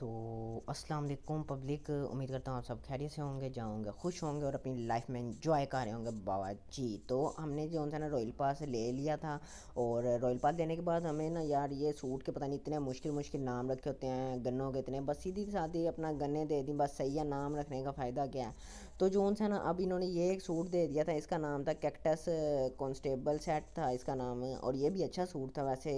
तो अस्सलाम वालेकुम पब्लिक उम्मीद करता हूँ आप सब खैरियत से होंगे जाओगे खुश होंगे और अपनी लाइफ में इंजॉय कर रहे होंगे बाबा जी तो हमने जो है ना रॉयल पास ले लिया था और रॉयल पास लेने के बाद हमें ना यार ये सूट के पता नहीं इतने मुश्किल मुश्किल नाम रखे होते हैं गन्नों के इतने बस सीधी सादी अपना गन्ने दे दी बस सही है नाम रखने का फ़ायदा क्या है तो जोन है ना अब इन्होंने ये एक सूट दे दिया था इसका नाम था कैक्टस कॉन्स्टेबल सेट था इसका नाम और ये भी अच्छा सूट था वैसे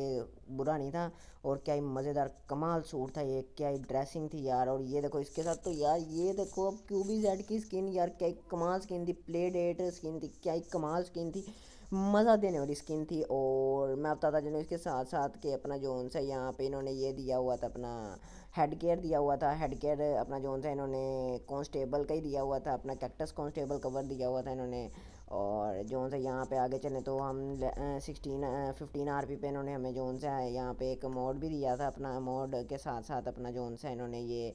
बुरा नहीं था और क्या ही मज़ेदार कमाल सूट था ये क्या ही ड्रेसिंग थी यार और ये देखो इसके साथ तो यार ये देखो अब क्यूबी जेड की स्किन यार क्या ही कमाल स्किन थी प्ले डेट स्किन थी क्या ही कमाल स्किन थी मज़ा देने वाली स्किन थी और मैं बताता चलूँ इसके साथ साथ के अपना जो है यहाँ पे इन्होंने ये दिया हुआ था अपना हेड केयर दिया हुआ था हेड केयर अपना जो है इन्होंने कॉन्स्टेबल का ही दिया हुआ था अपना कैक्टस कॉन्स्टेबल कवर दिया हुआ था इन्होंने और जो से यहाँ पे आगे चले तो हम सिक्सटीन फिफ्टीन आर पी पे इन्होंने हमें जो सा यहाँ पे एक मोड भी दिया था अपना मोड के साथ साथ अपना जो से इन्होंने ये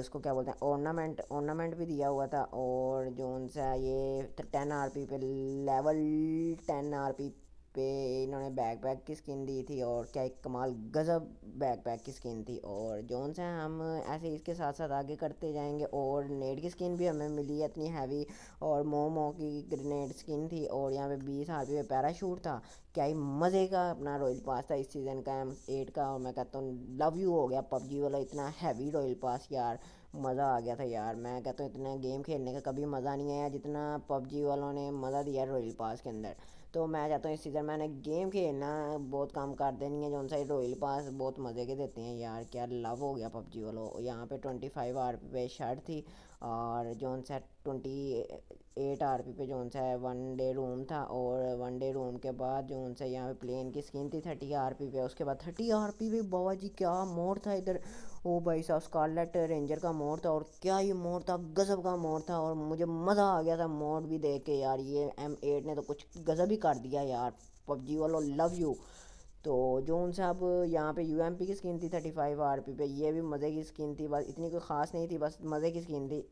इसको क्या बोलते हैं ऑर्नामेंट ऑर्नामेंट भी दिया हुआ था और जो सा ये टेन आर पी पे लेवल टेन आर पी पे इन्होंने बैक पैक की स्किन दी थी और क्या एक कमाल गज़ब बैक पैक की स्किन थी और जोन से हम ऐसे इसके साथ साथ आगे करते जाएंगे और नेट की स्किन भी हमें मिली है इतनी हैवी और मोमो की ग्रेनेड स्किन थी और यहाँ पे बीस आर पे पैराशूट था क्या ही मज़े का अपना रॉयल पास था इस सीज़न का एम एट का और मैं कहता हूँ लव यू हो गया पबजी वाला इतना हैवी रॉयल पास यार मज़ा आ गया था यार मैं कहता हूँ इतना गेम खेलने का कभी मज़ा नहीं आया जितना पबजी वालों ने मज़ा दिया रॉयल पास के अंदर तो मैं चाहता हूँ इस सीज़न मैंने गेम खेलना बहुत काम कर देनी है जो सा रॉयल पास बहुत मज़े के देते हैं यार क्या लव हो गया पबजी वालों यहाँ पे ट्वेंटी फाइव आर पे शर्ट थी और जो उन ट्वेंटी एट आर पी पे जोन है वन डे रूम था और वन डे रूम के बाद जो उनसे यहाँ पे प्लेन की स्किन थी थर्टी आर पी पे उसके बाद थर्टी आर पी पे बाबा जी क्या मोड़ था इधर ओ भाई साहब स्कारलेट रेंजर का मोड़ था और क्या ये मोड़ था गज़ब का मोड़ था और मुझे मज़ा आ गया था मोड़ भी देख के यार ये एम एट ने तो कुछ गज़ब ही कर दिया यार पबजी वालो लव यू तो जो उनसे अब यहाँ पे यू एम पी की स्किन थी थर्टी फाइव आर पी पे ये भी मज़े की स्किन थी बस इतनी कोई ख़ास नहीं थी बस मज़े की स्किन थी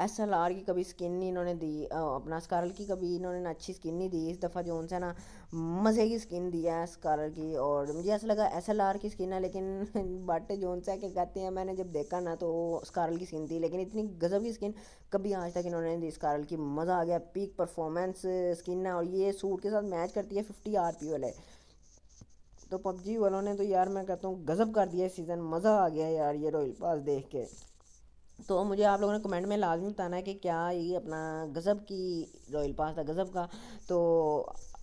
एस एल आर की कभी स्किन नहीं इन्होंने दी अपना स्कारल की कभी इन्होंने ना अच्छी स्किन नहीं दी इस दफ़ा जोन से ना मज़े की स्किन दी है स्कारल की और मुझे ऐसा लगा एस एल आर की स्किन है लेकिन बट जोन से क्या कहते हैं मैंने जब देखा ना तो स्कारल की स्किन थी लेकिन इतनी गज़ब की स्किन कभी आज तक इन्होंने दी स्कारल की मज़ा आ गया पीक परफॉर्मेंस स्किन है और ये सूट के साथ मैच करती है फिफ्टी आर पी वाले तो पबजी वालों ने तो यार मैं कहता हूँ गज़ब कर दिया सीज़न मज़ा आ गया यार ये रॉयल पास देख के तो मुझे आप लोगों ने कमेंट में लाजमी बताना है कि क्या ये अपना गज़ब की रॉयल पास था गज़ब का तो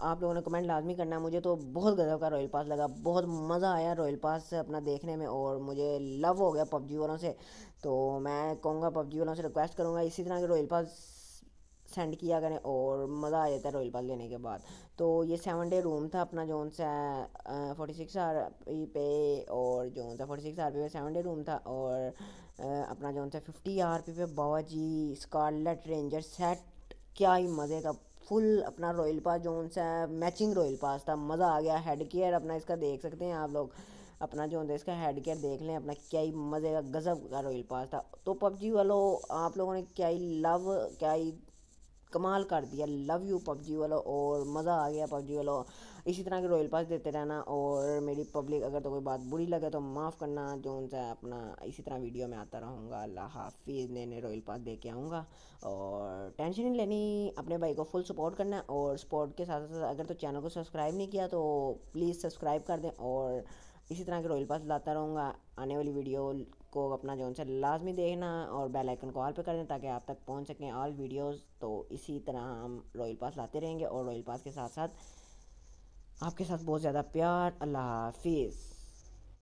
आप लोगों ने कमेंट लाजमी करना है मुझे तो बहुत गज़ब का रॉयल पास लगा बहुत मज़ा आया रॉयल पास अपना देखने में और मुझे लव हो गया पबजी वालों से तो मैं कहूँगा पबजी वालों से रिक्वेस्ट करूँगा इसी तरह के रॉयल पास सेंड किया करें और मज़ा आ जाता है रॉयल पास लेने के बाद तो ये सेवन डे रूम था अपना जोन सा फोर्टी सिक्स आर पी पे और जोन सा फोर्टी सिक्स आर पी पे सेवन डे रूम था और आ, अपना जोन सा फिफ्टी आर पी पे बाबा जी स्कारलेट रेंजर सेट क्या ही मज़े का फुल अपना रॉयल पास जोन सा मैचिंग रॉयल पास था मज़ा आ गया हेड केयर अपना इसका देख सकते हैं आप लोग अपना जो होता है इसका हेड केयर देख लें अपना क्या ही मज़े का गज़ब का रॉयल पास था तो पबजी वालों आप लोगों ने क्या ही लव क्या ही कमाल कर दिया लव यू पबजी वालों और मज़ा आ गया पबजी वालों इसी तरह के रॉयल पास देते रहना और मेरी पब्लिक अगर तो कोई बात बुरी लगे तो माफ़ करना जो उनसे अपना इसी तरह वीडियो में आता रहूँगा अल्लाह हाफिज़ नए नए रॉयल पास दे के आऊँगा और टेंशन नहीं लेनी अपने भाई को फुल सपोर्ट करना और सपोर्ट के साथ साथ अगर तो चैनल को सब्सक्राइब नहीं किया तो प्लीज़ सब्सक्राइब कर दें और इसी तरह के रॉयल पास लाता रहूँगा आने वाली वीडियो को अपना जो उनसे लाजमी देखना और बेल आइकन को ऑल पे कर दें ताकि आप तक पहुंच सकें ऑल वीडियोस तो इसी तरह हम रॉयल पास लाते रहेंगे और रॉयल पास के साथ साथ आपके साथ बहुत ज़्यादा प्यार अल्लाह हाफिज़